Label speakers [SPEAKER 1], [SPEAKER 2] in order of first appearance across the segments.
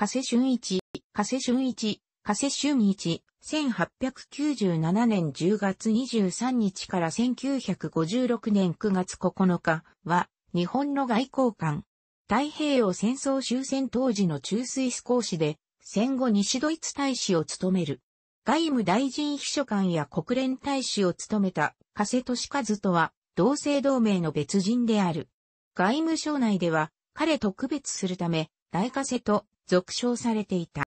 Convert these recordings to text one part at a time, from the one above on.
[SPEAKER 1] 加瀬俊一、加瀬俊一、加瀬俊一、1897年10月23日から1956年9月9日は、日本の外交官。太平洋戦争終戦当時の中水スー使で、戦後西ドイツ大使を務める。外務大臣秘書官や国連大使を務めた加瀬俊和とは、同姓同名の別人である。外務省内では、彼特別するため、大加瀬と続称されていた。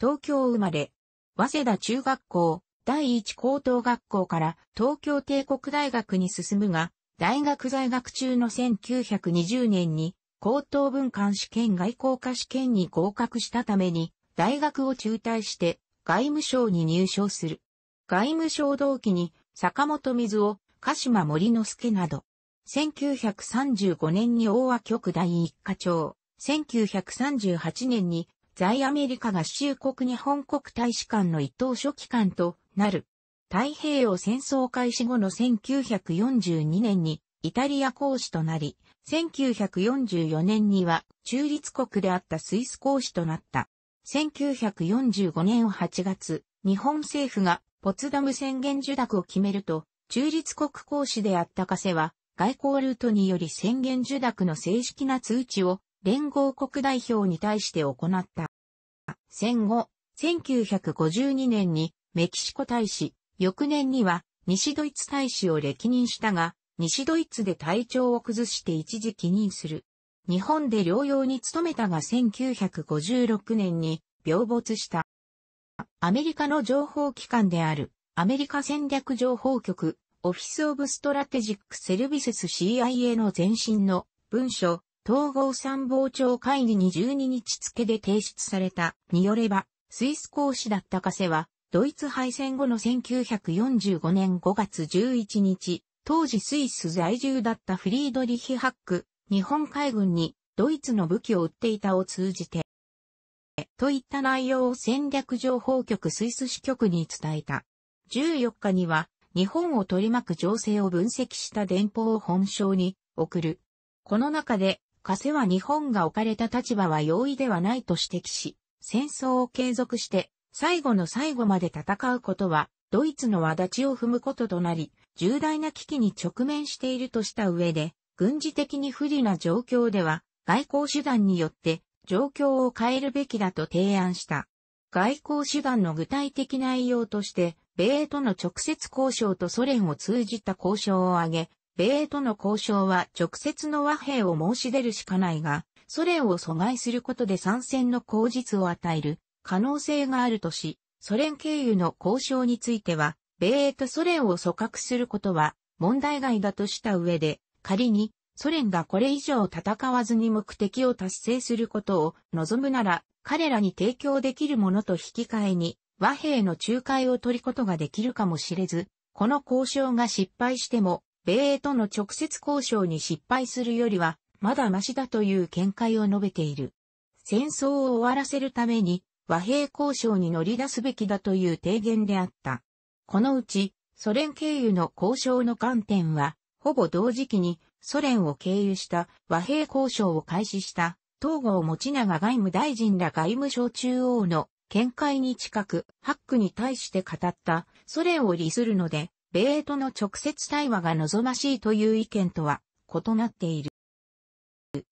[SPEAKER 1] 東京生まれ、早稲田中学校、第一高等学校から東京帝国大学に進むが、大学在学中の1920年に高等文官試験外交科試験に合格したために、大学を中退して外務省に入省する。外務省同期に坂本水を鹿島森之助など、1935年に大和局第一課長、1938年に在アメリカ合衆国日本国大使館の一等書記官となる。太平洋戦争開始後の1942年にイタリア公使となり、1944年には中立国であったスイス公使となった。1945年8月、日本政府がポツダム宣言受諾を決めると、中立国公使であった加瀬は、外交ルートにより宣言受諾の正式な通知を連合国代表に対して行った。戦後、1952年にメキシコ大使、翌年には西ドイツ大使を歴任したが、西ドイツで体調を崩して一時帰任する。日本で療養に努めたが1956年に病没した。アメリカの情報機関であるアメリカ戦略情報局オフィスオブストラテジックセルビセス CIA の前身の文書統合参謀長会議に12日付で提出された、によれば、スイス公使だったカセは、ドイツ敗戦後の1945年5月11日、当時スイス在住だったフリードリヒ・ハック、日本海軍にドイツの武器を売っていたを通じて、といった内容を戦略情報局スイス支局に伝えた。14日には、日本を取り巻く情勢を分析した電報を本省に送る。この中で、加瀬は日本が置かれた立場は容易ではないと指摘し、戦争を継続して、最後の最後まで戦うことは、ドイツの輪立ちを踏むこととなり、重大な危機に直面しているとした上で、軍事的に不利な状況では、外交手段によって状況を変えるべきだと提案した。外交手段の具体的内容として、米との直接交渉とソ連を通じた交渉を挙げ、米英との交渉は直接の和平を申し出るしかないが、ソ連を阻害することで参戦の口実を与える可能性があるとし、ソ連経由の交渉については、米英とソ連を阻隔することは問題外だとした上で、仮にソ連がこれ以上戦わずに目的を達成することを望むなら、彼らに提供できるものと引き換えに、和平の仲介を取ることができるかもしれず、この交渉が失敗しても、米英との直接交渉に失敗するよりは、まだマシだという見解を述べている。戦争を終わらせるために和平交渉に乗り出すべきだという提言であった。このうち、ソ連経由の交渉の観点は、ほぼ同時期にソ連を経由した和平交渉を開始した東郷持長外務大臣ら外務省中央の見解に近く、ハックに対して語ったソ連を利するので、米との直接対話が望ましいという意見とは異なっている。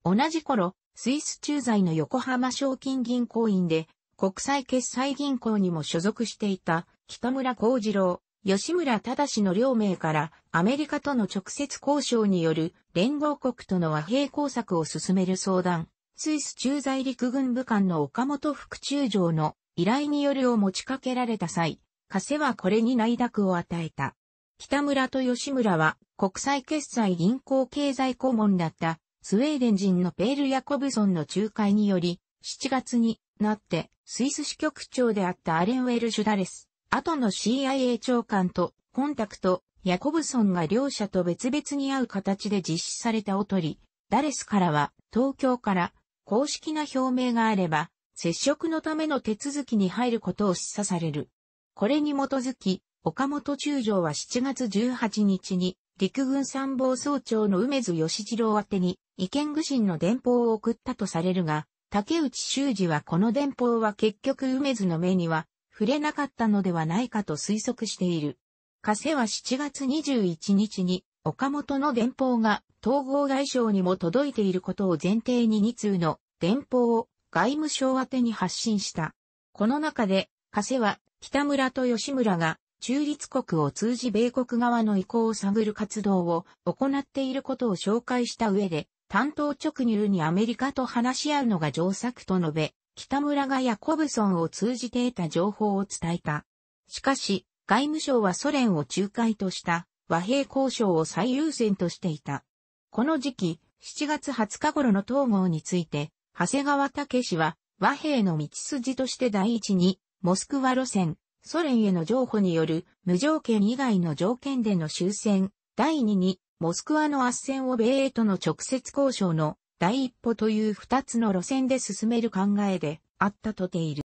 [SPEAKER 1] 同じ頃、スイス駐在の横浜賞金銀行員で、国際決済銀行にも所属していた北村幸次郎、吉村正の両名からアメリカとの直接交渉による連合国との和平工作を進める相談、スイス駐在陸軍部官の岡本副中将の依頼によるを持ちかけられた際、加瀬はこれに内諾を与えた。北村と吉村は国際決済銀行経済顧問だったスウェーデン人のペール・ヤコブソンの仲介により、7月になってスイス支局長であったアレン・ウェルシュダレス、後の CIA 長官とコンタクト、ヤコブソンが両者と別々に会う形で実施されたおとり、ダレスからは東京から公式な表明があれば、接触のための手続きに入ることを示唆される。これに基づき、岡本中将は7月18日に、陸軍参謀総長の梅津義次郎宛に、意見具心の電報を送ったとされるが、竹内修二はこの電報は結局梅津の目には、触れなかったのではないかと推測している。加瀬は7月21日に、岡本の電報が統合外相にも届いていることを前提に2通の電報を外務省宛に発信した。この中で、加瀬は北村と吉村が中立国を通じ米国側の意向を探る活動を行っていることを紹介した上で、担当直入にアメリカと話し合うのが上策と述べ、北村がヤコブソンを通じて得た情報を伝えた。しかし、外務省はソ連を仲介とした和平交渉を最優先としていた。この時期、7月20日頃の統合について、長谷川武氏は和平の道筋として第一に、モスクワ路線、ソ連への譲歩による無条件以外の条件での終戦、第2に、モスクワの圧戦を米英との直接交渉の第一歩という二つの路線で進める考えであったとている。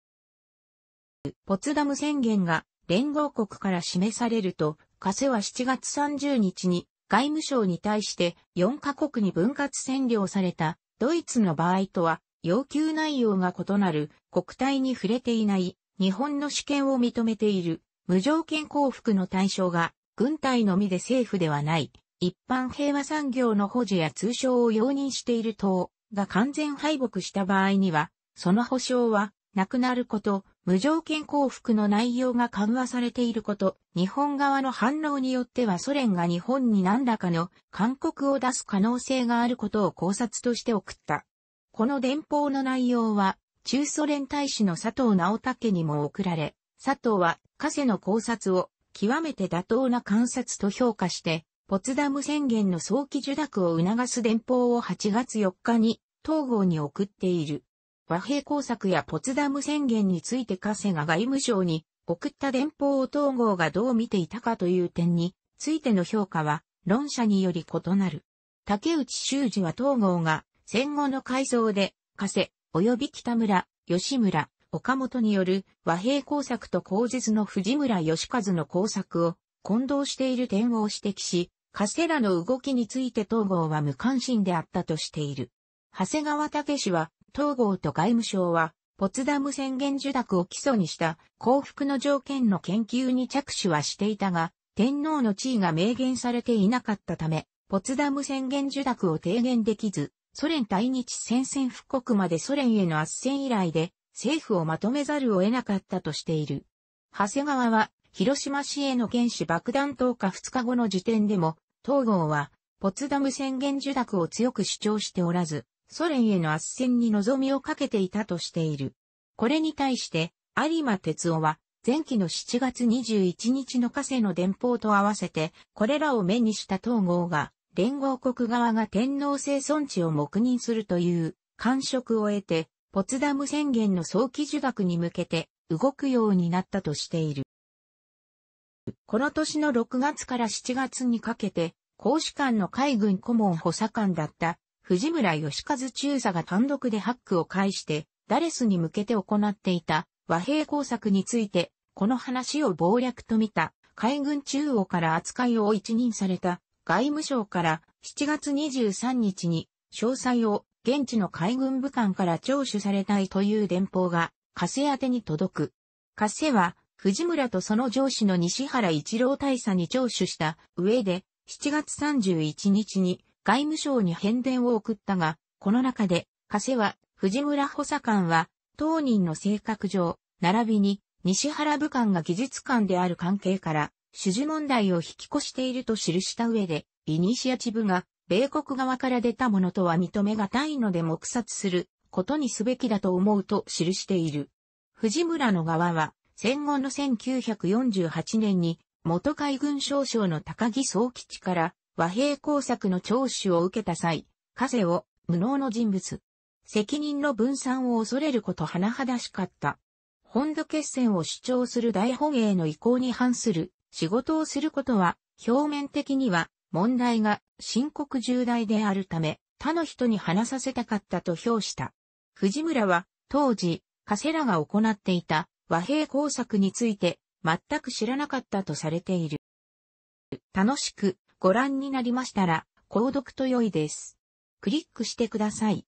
[SPEAKER 1] ポツダム宣言が連合国から示されると、カセは7月30日に外務省に対して4カ国に分割占領されたドイツの場合とは要求内容が異なる国体に触れていない日本の主権を認めている無条件降伏の対象が軍隊のみで政府ではない一般平和産業の保持や通称を容認している党が完全敗北した場合にはその保障はなくなること、無条件降伏の内容が緩和されていること、日本側の反応によってはソ連が日本に何らかの勧告を出す可能性があることを考察として送った。この電報の内容は、中ソ連大使の佐藤直武にも送られ、佐藤は、加瀬の考察を、極めて妥当な観察と評価して、ポツダム宣言の早期受諾を促す電報を8月4日に、東郷に送っている。和平工作やポツダム宣言について加瀬が外務省に送った電報を東郷がどう見ていたかという点についての評価は論者により異なる。竹内修二は東郷が戦後の改造で加瀬、及び北村、吉村、岡本による和平工作と口実の藤村義和の工作を混同している点を指摘し、カステラの動きについて東郷は無関心であったとしている。長谷川武氏は、東郷と外務省は、ポツダム宣言受諾を基礎にした幸福の条件の研究に着手はしていたが、天皇の地位が明言されていなかったため、ポツダム宣言受諾を提言できず、ソ連対日戦線復刻までソ連への圧戦以来で、政府をまとめざるを得なかったとしている。長谷川は、広島市への原子爆弾投下2日後の時点でも、東郷は、ポツダム宣言受諾を強く主張しておらず、ソ連への圧戦に望みをかけていたとしている。これに対して、有馬哲夫は、前期の7月21日の河瀬の電報と合わせて、これらを目にした東合が、連合国側が天皇制尊地を黙認するという感触を得て、ポツダム宣言の早期受諾に向けて動くようになったとしている。この年の6月から7月にかけて、公使館の海軍顧問補佐官だった藤村義和中佐が単独でハックを介して、ダレスに向けて行っていた和平工作について、この話を謀略と見た海軍中央から扱いを一任された外務省から7月23日に詳細を現地の海軍武官から聴取されたいという電報が、加瀬宛に届く。加瀬は、藤村とその上司の西原一郎大佐に聴取した上で、7月31日に外務省に返電を送ったが、この中で、加瀬は、藤村補佐官は、当人の性格上、並びに、西原武官が技術官である関係から、主事問題を引き越していると記した上で、イニシアチブが、米国側から出たものとは認めがたいので黙殺することにすべきだと思うと記している。藤村の側は、戦後の1948年に、元海軍少将の高木総吉から和平工作の聴取を受けた際、加瀬を無能の人物。責任の分散を恐れること甚だしかった。本土決戦を主張する大本営の意向に反する仕事をすることは、表面的には、問題が深刻重大であるため、他の人に話させたかったと評した。藤村は、当時、カセラが行っていた和平工作について、全く知らなかったとされている。楽しくご覧になりましたら、購読と良いです。クリックしてください。